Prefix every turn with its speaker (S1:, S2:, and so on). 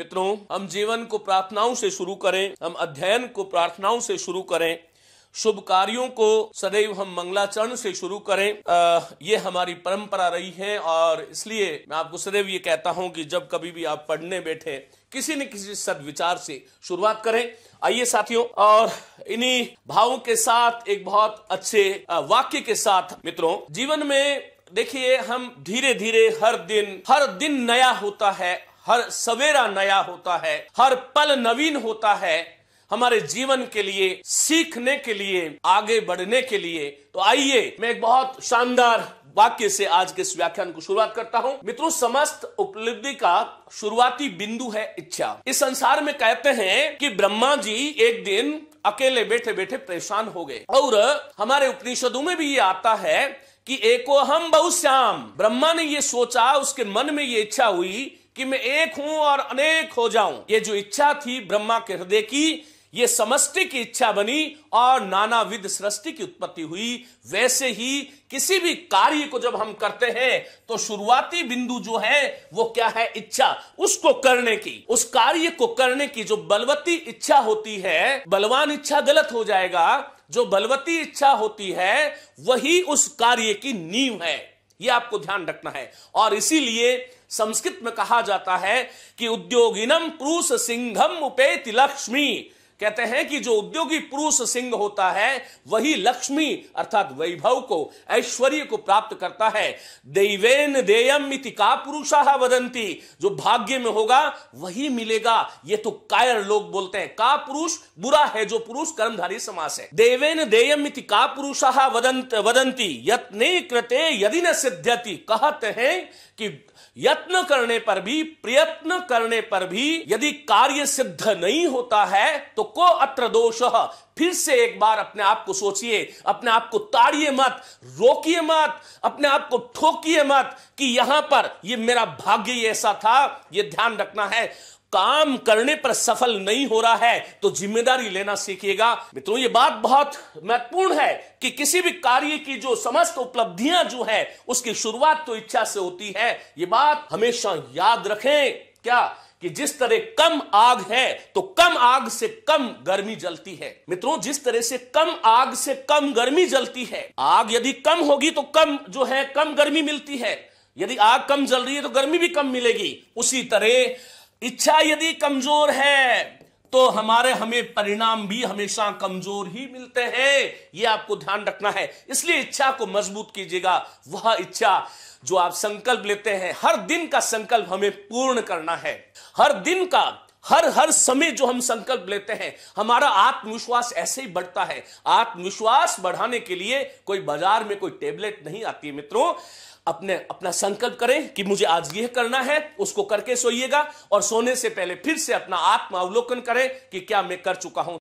S1: मित्रों हम जीवन को प्रार्थनाओं से शुरू करें हम अध्ययन को प्रार्थनाओं से शुरू करें शुभ कार्यों को सदैव हम मंगलाचरण से शुरू करें आ, ये हमारी परंपरा रही है और इसलिए मैं आपको सदैव ये कहता हूं कि जब कभी भी आप पढ़ने बैठे किसी न किसी सदविचार से शुरुआत करें आइए साथियों और इन्हीं भावों के साथ एक बहुत अच्छे वाक्य के साथ मित्रों जीवन में देखिए हम धीरे धीरे हर दिन हर दिन नया होता है हर सवेरा नया होता है हर पल नवीन होता है हमारे जीवन के लिए सीखने के लिए आगे बढ़ने के लिए तो आइए मैं एक बहुत शानदार वाक्य से आज के इस व्याख्यान को शुरुआत करता हूं मित्रों समस्त उपलब्धि का शुरुआती बिंदु है इच्छा इस संसार में कहते हैं कि ब्रह्मा जी एक दिन अकेले बैठे बैठे परेशान हो गए और हमारे उपनिषदों में भी ये आता है कि एको हम बहुश्याम ब्रह्मा ने ये सोचा उसके मन में ये इच्छा हुई कि मैं एक हूं और अनेक हो जाऊं ये जो इच्छा थी ब्रह्मा के हृदय की ये समष्टि की इच्छा बनी और नानाविध सृष्टि की उत्पत्ति हुई वैसे ही किसी भी कार्य को जब हम करते हैं तो शुरुआती बिंदु जो है वो क्या है इच्छा उसको करने की उस कार्य को करने की जो बलवती इच्छा होती है बलवान इच्छा गलत हो जाएगा जो बलवती इच्छा होती है वही उस कार्य की नींव है यह आपको ध्यान रखना है और इसीलिए संस्कृत में कहा जाता है कि उद्योगिनम क्रूस सिंहम उपेति लक्ष्मी कहते हैं कि जो उद्योगी पुरुष सिंह होता है वही लक्ष्मी अर्थात वैभव को ऐश्वर्य को प्राप्त करता है देवेन देयम इति का पुरुषा वदंती जो भाग्य में होगा वही मिलेगा ये तो कायर लोग बोलते हैं का पुरुष बुरा है जो पुरुष कर्मधारी समास है देवेन देयम इति का पुरुषा वदंत वदंती यत्ने कृते यदि न सिद्ध्यति कहते हैं कि यत्न करने पर भी प्रयत्न करने पर भी यदि कार्य सिद्ध नहीं होता है तो को अत्र दोष फिर से एक बार अपने आप को सोचिए अपने आप को ताड़िए मत रोकिए मत अपने आप को ठोकिए मत कि यहां पर ये मेरा भाग्य ऐसा था ये ध्यान रखना है काम करने पर सफल नहीं हो रहा है तो जिम्मेदारी लेना सीखिएगा मित्रों ये बात बहुत महत्वपूर्ण है कि किसी भी कार्य की जो समस्त उपलब्धियां जो है उसकी शुरुआत तो इच्छा से होती है ये बात हमेशा याद रखें क्या कि जिस तरह कम आग है तो कम आग से कम गर्मी जलती है मित्रों जिस तरह से कम आग से कम गर्मी जलती है आग यदि कम होगी तो कम जो है कम गर्मी मिलती है यदि आग कम जल रही है तो गर्मी भी कम मिलेगी उसी तरह इच्छा यदि कमजोर है तो हमारे हमें परिणाम भी हमेशा कमजोर ही मिलते हैं यह आपको ध्यान रखना है इसलिए इच्छा को मजबूत कीजिएगा वह इच्छा जो आप संकल्प लेते हैं हर दिन का संकल्प हमें पूर्ण करना है हर दिन का हर हर समय जो हम संकल्प लेते हैं हमारा आत्मविश्वास ऐसे ही बढ़ता है आत्मविश्वास बढ़ाने के लिए कोई बाजार में कोई टेबलेट नहीं आती है मित्रों अपने अपना संकल्प करें कि मुझे आज यह करना है उसको करके सोइएगा और सोने से पहले फिर से अपना आत्मावलोकन करें कि क्या मैं कर चुका हूं